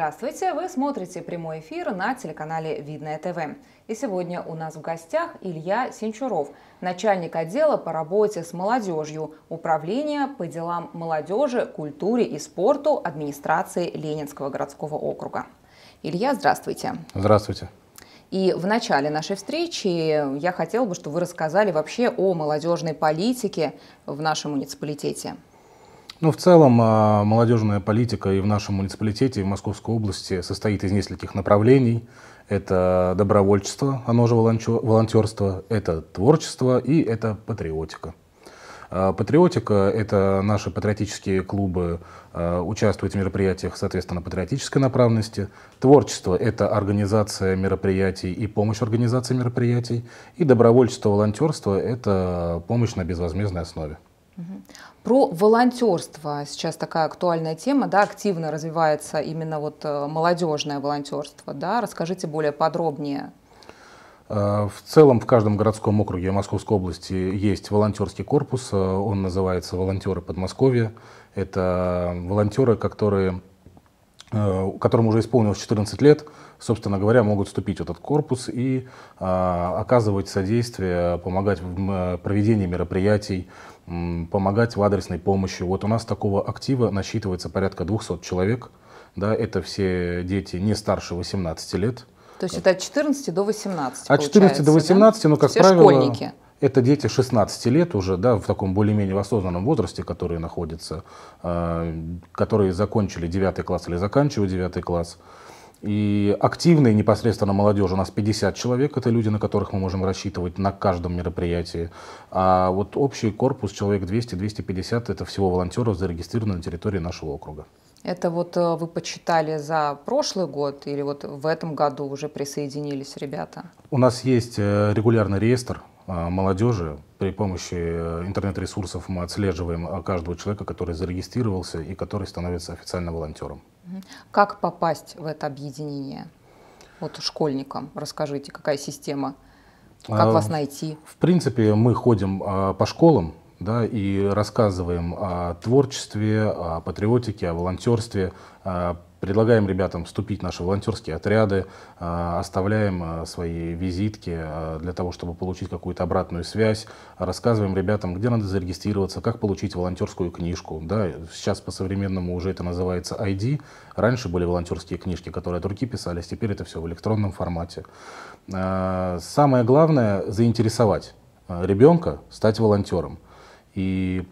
Здравствуйте! Вы смотрите прямой эфир на телеканале «Видное ТВ». И сегодня у нас в гостях Илья Сенчуров, начальник отдела по работе с молодежью Управления по делам молодежи, культуре и спорту администрации Ленинского городского округа. Илья, здравствуйте! Здравствуйте! И в начале нашей встречи я хотела бы, чтобы вы рассказали вообще о молодежной политике в нашем муниципалитете. – ну, в целом, а, молодежная политика и в нашем муниципалитете, и в Московской области состоит из нескольких направлений. Это добровольчество, оно же волонтерство, это творчество и это патриотика. А, патриотика – это наши патриотические клубы а, участвуют в мероприятиях, соответственно, патриотической направленности. Творчество – это организация мероприятий и помощь организации мероприятий. И добровольчество, волонтерство – это помощь на безвозмездной основе. Про волонтерство сейчас такая актуальная тема, да, активно развивается именно вот э, молодежное волонтерство, да, расскажите более подробнее. Э, в целом в каждом городском округе Московской области есть волонтерский корпус, э, он называется «Волонтеры Подмосковья». Это волонтеры, которые, которым уже исполнилось 14 лет, собственно говоря, могут вступить в этот корпус и а, оказывать содействие, помогать в проведении мероприятий, помогать в адресной помощи. Вот у нас такого актива насчитывается порядка 200 человек. Да, это все дети не старше 18 лет. То есть это от 14 до 18. От 14 до 18, да? но, ну, как все правило, школьники. это дети 16 лет уже, да, в таком более-менее осознанном возрасте, которые находятся, э, которые закончили 9 класс или заканчивают 9 класс. И активные непосредственно молодежь. у нас 50 человек, это люди, на которых мы можем рассчитывать на каждом мероприятии. А вот общий корпус человек 200-250 это всего волонтеров, зарегистрированных на территории нашего округа. Это вот э, вы почитали за прошлый год или вот в этом году уже присоединились ребята? У нас есть э, регулярный реестр э, молодежи. При помощи интернет-ресурсов мы отслеживаем каждого человека, который зарегистрировался и который становится официально волонтером. Как попасть в это объединение? Вот школьникам расскажите, какая система, как а, вас найти? В принципе, мы ходим а, по школам да, и рассказываем о творчестве, о патриотике, о волонтерстве, а, Предлагаем ребятам вступить в наши волонтерские отряды, а, оставляем а, свои визитки а, для того, чтобы получить какую-то обратную связь, рассказываем ребятам, где надо зарегистрироваться, как получить волонтерскую книжку. Да, сейчас по-современному уже это называется ID. Раньше были волонтерские книжки, которые от руки писались, теперь это все в электронном формате. Самое главное – заинтересовать ребенка стать волонтером. И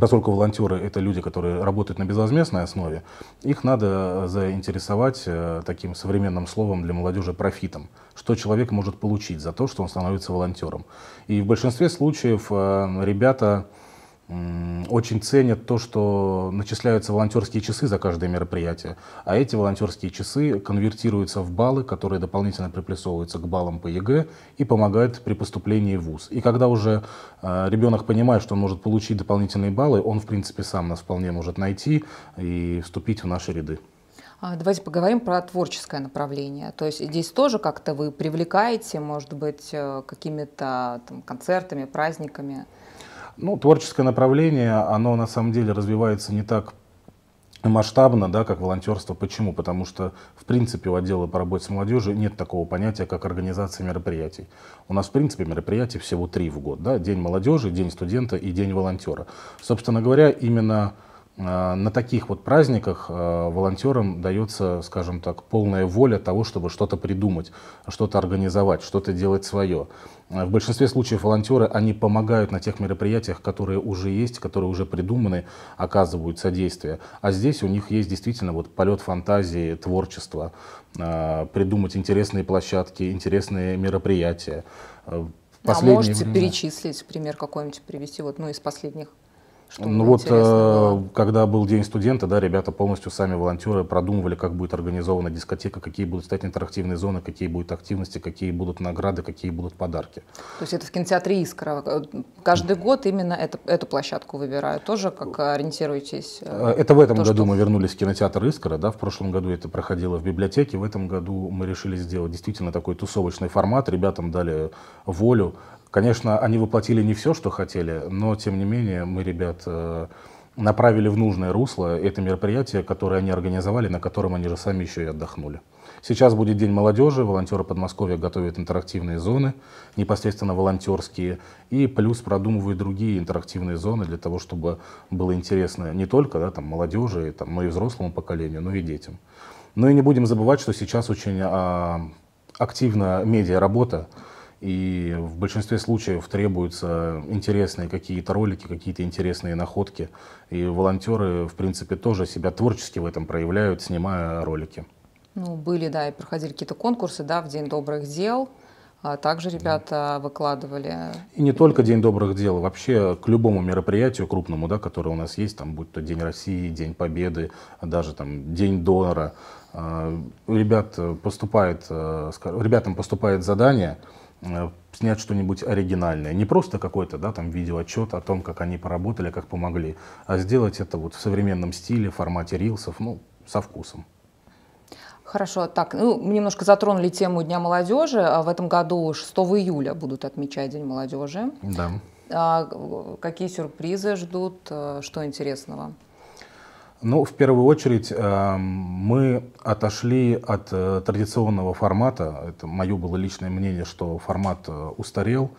поскольку волонтеры — это люди, которые работают на безвозмездной основе, их надо заинтересовать э, таким современным словом для молодежи профитом, что человек может получить за то, что он становится волонтером. И в большинстве случаев э, ребята очень ценят то, что начисляются волонтерские часы за каждое мероприятие, а эти волонтерские часы конвертируются в баллы, которые дополнительно приплюсовываются к баллам по ЕГЭ и помогают при поступлении в ВУЗ. И когда уже э, ребенок понимает, что он может получить дополнительные баллы, он, в принципе, сам нас вполне может найти и вступить в наши ряды. А, давайте поговорим про творческое направление. То есть здесь тоже как-то вы привлекаете, может быть, э, какими-то концертами, праздниками? Ну, творческое направление, оно на самом деле развивается не так масштабно, да, как волонтерство. Почему? Потому что, в принципе, у отдела по работе с молодежью нет такого понятия, как организация мероприятий. У нас, в принципе, мероприятий всего три в год. Да? День молодежи, День студента и День волонтера. Собственно говоря, именно а, на таких вот праздниках а, волонтерам дается, скажем так, полная воля того, чтобы что-то придумать, что-то организовать, что-то делать свое. А, в большинстве случаев волонтеры, они помогают на тех мероприятиях, которые уже есть, которые уже придуманы, оказывают содействие. А здесь у них есть действительно вот полет фантазии, творчества, придумать интересные площадки, интересные мероприятия. Последние а можете времена... перечислить, пример какой-нибудь привести, вот, ну, из последних? Что ну вот, э, когда был День студента, да, ребята полностью сами волонтеры продумывали, как будет организована дискотека, какие будут стать интерактивные зоны, какие будут активности, какие будут награды, какие будут подарки. То есть это в кинотеатре «Искра». Э, каждый год именно это, эту площадку выбирают. Тоже как э, ориентируетесь? Э, это в этом то, году что... мы вернулись в кинотеатр «Искра». Да, в прошлом году это проходило в библиотеке. В этом году мы решили сделать действительно такой тусовочный формат. Ребятам дали волю Конечно, они воплотили не все, что хотели, но, тем не менее, мы, ребят, э, направили в нужное русло это мероприятие, которое они организовали, на котором они же сами еще и отдохнули. Сейчас будет День молодежи, волонтеры Подмосковья готовят интерактивные зоны, непосредственно волонтерские, и плюс продумывают другие интерактивные зоны для того, чтобы было интересно не только да, там, молодежи, там, но и взрослому поколению, но и детям. Но ну и не будем забывать, что сейчас очень а, активна медиа-работа, и в большинстве случаев требуются интересные какие-то ролики, какие-то интересные находки. И волонтеры, в принципе, тоже себя творчески в этом проявляют, снимая ролики. Ну, были, да, и проходили какие-то конкурсы, да, в День добрых дел. А также ребята да. выкладывали. И не только День добрых дел, вообще к любому мероприятию крупному, да, которое у нас есть, там будь то День России, День Победы, даже там День донора, а, ребят э, поступает, э, ребятам поступает задание, Э, снять что-нибудь оригинальное. Не просто какой-то да, там видеоотчет о том, как они поработали, как помогли, а сделать это вот в современном стиле, в формате рилсов, ну, со вкусом. Хорошо, так, ну, мы немножко затронули тему Дня молодежи. А в этом году 6 июля будут отмечать День молодежи. Да. А э, какие сюрпризы ждут, э, что интересного? Ну, в первую очередь, э, мы отошли от э, традиционного формата. Это мое было личное мнение, что формат э, устарел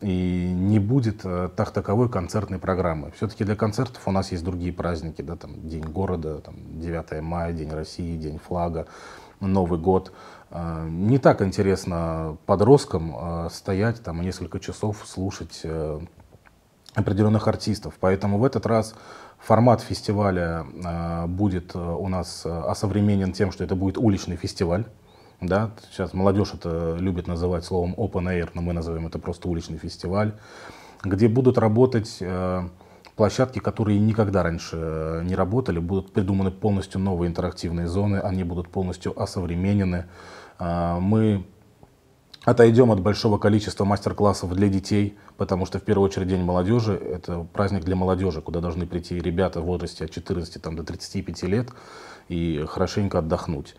и не будет так таковой концертной программы. Все-таки для концертов у нас есть другие праздники, да, там День города, там 9 мая, День России, День флага, Новый год. Не так интересно подросткам стоять там несколько часов, слушать определенных артистов. Поэтому в этот раз Формат фестиваля э, будет э, у нас э, осовременен тем, что это будет уличный фестиваль. Да? Сейчас молодежь это любит называть словом open air, но мы называем это просто уличный фестиваль, где будут работать площадки, которые никогда раньше не работали, будут придуманы полностью новые интерактивные зоны, они будут полностью осовременены. Мы Отойдем от большого количества мастер-классов для детей, потому что в первую очередь День молодежи – это праздник для молодежи, куда должны прийти ребята в возрасте от 14 там, до 35 лет и хорошенько отдохнуть.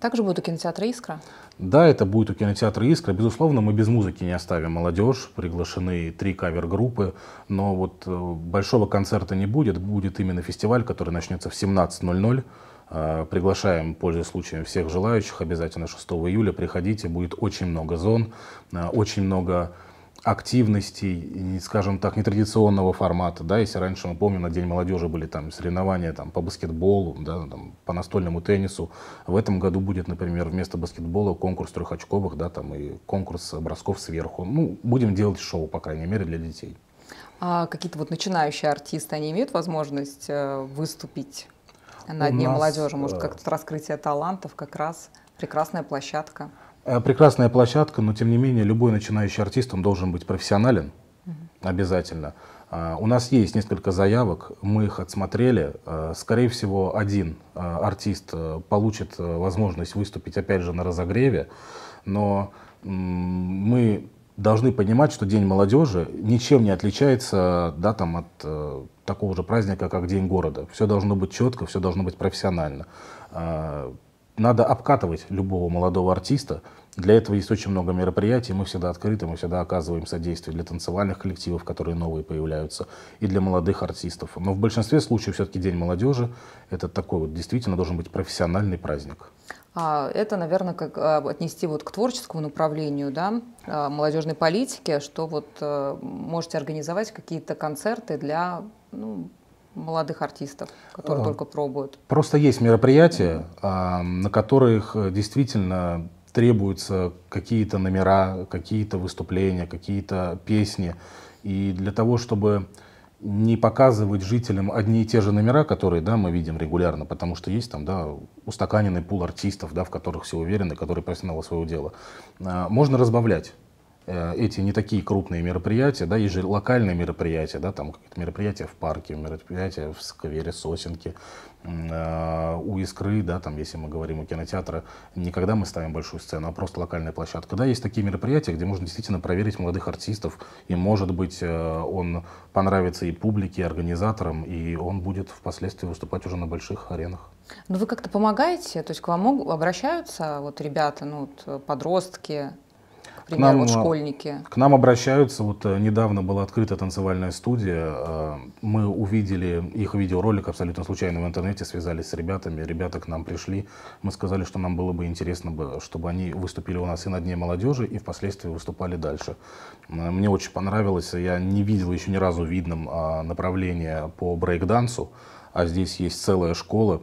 Также будет у кинотеатра «Искра»? Да, это будет у кинотеатра «Искра». Безусловно, мы без музыки не оставим молодежь. Приглашены три кавер-группы, но вот э, большого концерта не будет. Будет именно фестиваль, который начнется в 17.00. Э, приглашаем, пользуясь случаем, всех желающих. Обязательно 6 июля приходите, будет очень много зон, э, очень много активностей, скажем так, нетрадиционного формата. Да? Если раньше мы помним, на День молодежи были там соревнования там, по баскетболу, да, там, по настольному теннису, в этом году будет, например, вместо баскетбола конкурс трехочковых да, там, и конкурс бросков сверху. Ну, будем делать шоу, по крайней мере, для детей. А какие-то вот начинающие артисты, они имеют возможность э, выступить на Дне нас, молодежи, может, э, как-то раскрытие талантов как раз прекрасная площадка. Э, прекрасная площадка, но тем не менее любой начинающий артист, он должен быть профессионален, угу. обязательно. А, у нас есть несколько заявок, мы их отсмотрели. Э, скорее всего, один артист получит возможность выступить, опять же, на разогреве, но мы должны понимать, что День молодежи ничем не отличается да, там, от э, такого же праздника, как День города. Все должно быть четко, все должно быть профессионально. А, надо обкатывать любого молодого артиста. Для этого есть очень много мероприятий, мы всегда открыты, мы всегда оказываем содействие для танцевальных коллективов, которые новые появляются, и для молодых артистов. Но в большинстве случаев все-таки День молодежи – это такой вот действительно должен быть профессиональный праздник. А это, наверное, как а, отнести вот к творческому направлению да, а, молодежной политики, что вот э, можете организовать какие-то концерты для ну, молодых артистов, которые а, только пробуют? Просто есть мероприятия, mm-hmm. на которых действительно требуются какие-то номера, какие-то выступления, какие-то песни. И для того, чтобы не показывать жителям одни и те же номера, которые да, мы видим регулярно, потому что есть там да, устаканенный пул артистов, да, в которых все уверены, которые профессионалы своего дела, а, можно разбавлять. Э, эти не такие крупные мероприятия, да, есть же локальные мероприятия, да, там какие-то мероприятия в парке, мероприятия в сквере Сосенки, э, у Искры, да, там, если мы говорим о кинотеатра, никогда мы ставим большую сцену, а просто локальная площадка. Да, есть такие мероприятия, где можно действительно проверить молодых артистов, и, может быть, э, он понравится и публике, и организаторам, и он будет впоследствии выступать уже на больших аренах. Но ну, вы как-то помогаете, то есть к вам обращаются вот ребята, ну, вот, подростки, примеру, нам, вот а, школьники? К нам обращаются, вот э, недавно была открыта танцевальная студия, э, мы увидели их видеоролик абсолютно случайно в интернете, связались с ребятами, ребята к нам пришли, мы сказали, что нам было бы интересно, чтобы они выступили у нас и на Дне молодежи, и впоследствии выступали дальше. Мне очень понравилось, я не видел еще ни разу видным а, направление по брейкдансу, а здесь есть целая школа,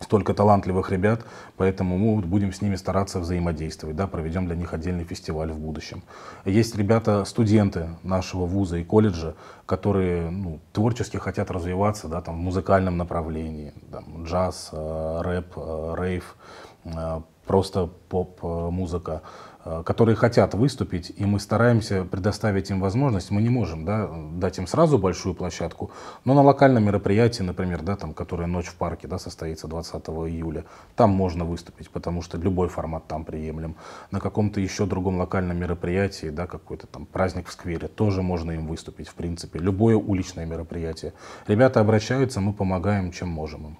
столько талантливых ребят, поэтому мы будем с ними стараться взаимодействовать, да, проведем для них отдельный фестиваль в будущем. Есть ребята, студенты нашего вуза и колледжа, которые ну, творчески хотят развиваться да, там, в музыкальном направлении, там, джаз, э, рэп, э, рейв, э, просто поп-музыка. Э, которые хотят выступить, и мы стараемся предоставить им возможность. Мы не можем да, дать им сразу большую площадку, но на локальном мероприятии, например, да, там, которое «Ночь в парке» да, состоится 20 июля, там можно выступить, потому что любой формат там приемлем. На каком-то еще другом локальном мероприятии, да, какой-то там праздник в сквере, тоже можно им выступить, в принципе. Любое уличное мероприятие. Ребята обращаются, мы помогаем, чем можем им.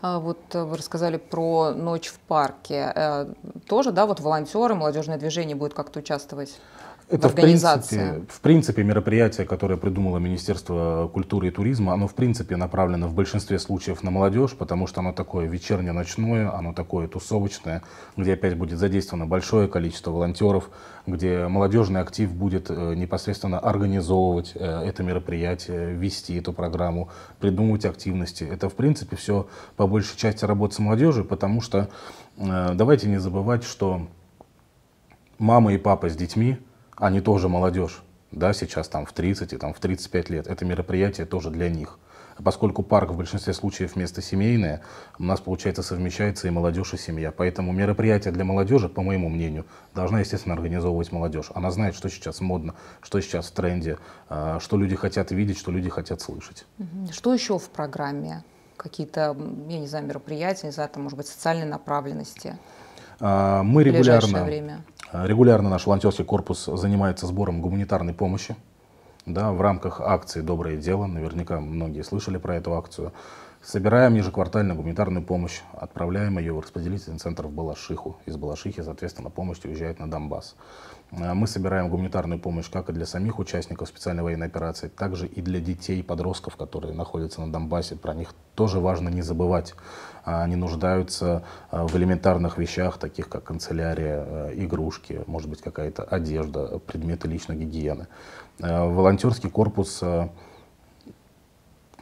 А, вот э, вы рассказали про ночь в парке. Э, тоже, да, вот волонтеры, молодежное движение будет как-то участвовать? это в, в принципе, в принципе мероприятие, которое придумало Министерство культуры и туризма, оно в принципе направлено в большинстве случаев на молодежь, потому что оно такое вечернее-ночное, оно такое тусовочное, где опять будет задействовано большое количество волонтеров, где молодежный актив будет э, непосредственно организовывать э, это мероприятие, вести эту программу, придумывать активности. Это в принципе все по большей части работа с молодежью, потому что э, давайте не забывать, что мама и папа с детьми – они тоже молодежь, да, сейчас там в 30 и там в 35 лет. Это мероприятие тоже для них. А поскольку парк в большинстве случаев место семейное, у нас, получается, совмещается и молодежь, и семья. Поэтому мероприятие для молодежи, по моему мнению, должна, естественно, организовывать молодежь. Она знает, что сейчас модно, что сейчас в тренде, а, что люди хотят видеть, что люди хотят слышать. Что еще в программе? Какие-то, я не знаю, мероприятия, не знаю, там, может быть, социальной направленности? А, мы регулярно, а, регулярно наш волонтерский корпус занимается сбором гуманитарной помощи да, в рамках акции «Доброе дело». Наверняка многие слышали про эту акцию. Собираем ежеквартально гуманитарную помощь, отправляем ее в распределительный центр в Балашиху. Из Балашихи, соответственно, помощь уезжает на Донбасс. Э, мы собираем гуманитарную помощь как и для самих участников специальной военной операции, так же и для детей и подростков, которые находятся на Донбассе. Про них тоже важно не забывать. А они нуждаются э, в элементарных вещах, таких как канцелярия, э, игрушки, может быть, какая-то одежда, предметы личной гигиены. Волонтерский корпус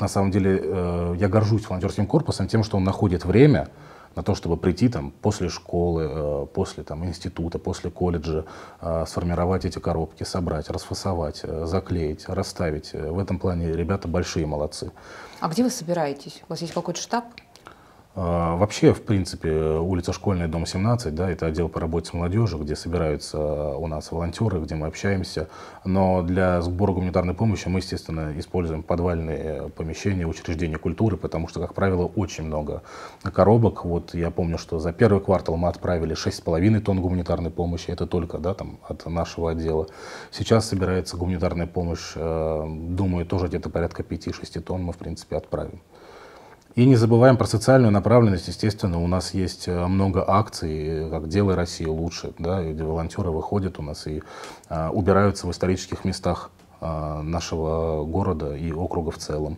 на самом деле э, я горжусь волонтерским корпусом тем, что он находит время на то, чтобы прийти там после школы, э, после там института, после колледжа, э, сформировать эти коробки, собрать, расфасовать, заклеить, расставить. В этом плане ребята большие молодцы. А где вы собираетесь? У вас есть какой-то штаб? А, вообще, в принципе, улица Школьная, дом 17, да, это отдел по работе с молодежью, где собираются у нас волонтеры, где мы общаемся. Но для сбора гуманитарной помощи мы, естественно, используем подвальные э, помещения, учреждения культуры, потому что, как правило, очень много коробок. Вот я помню, что за первый квартал мы отправили 6,5 тонн гуманитарной помощи, это только да, там, от нашего отдела. Сейчас собирается гуманитарная помощь, э, думаю, тоже где-то порядка 5-6 тонн мы, в принципе, отправим. И не забываем про социальную направленность. Естественно, у нас есть э, много акций, как «Делай Россию лучше», да, где волонтеры выходят у нас и а, убираются в исторических местах а, нашего города и округа в целом.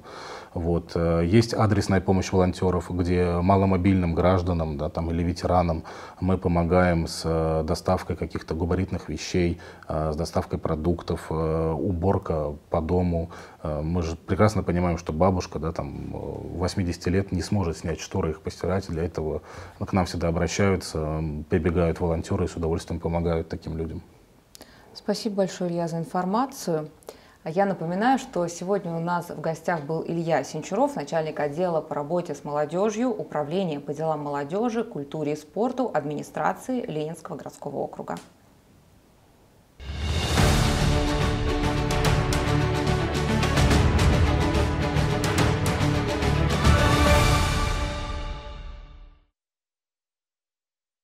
Вот. Э, есть адресная помощь волонтеров, где маломобильным гражданам да, там, или ветеранам мы помогаем с э, доставкой каких-то габаритных вещей, э, с доставкой продуктов, уборка по дому. Мы же прекрасно понимаем, что бабушка да, там, 80 лет не сможет снять шторы, их постирать. Для этого к нам всегда обращаются, прибегают волонтеры и с удовольствием помогают таким людям. Спасибо большое, Илья, за информацию. Я напоминаю, что сегодня у нас в гостях был Илья Сенчуров, начальник отдела по работе с молодежью, управления по делам молодежи, культуре и спорту администрации Ленинского городского округа.